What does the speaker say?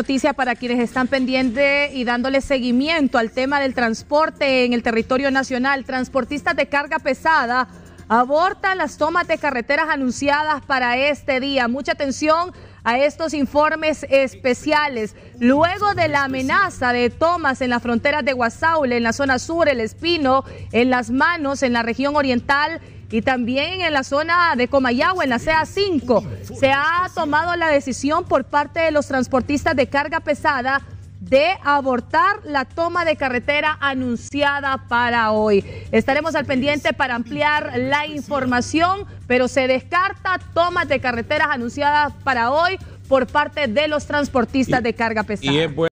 Noticia para quienes están pendientes y dándole seguimiento al tema del transporte en el territorio nacional. Transportistas de carga pesada abortan las tomas de carreteras anunciadas para este día. Mucha atención a estos informes especiales. Luego de la amenaza de tomas en las fronteras de Guasaule, en la zona sur, el Espino, en las manos, en la región oriental y también en la zona de Comayagua, en la CA5, se ha tomado la decisión por parte de los transportistas de carga pesada de abortar la toma de carretera anunciada para hoy. Estaremos al pendiente para ampliar la información, pero se descarta toma de carreteras anunciadas para hoy por parte de los transportistas de carga pesada.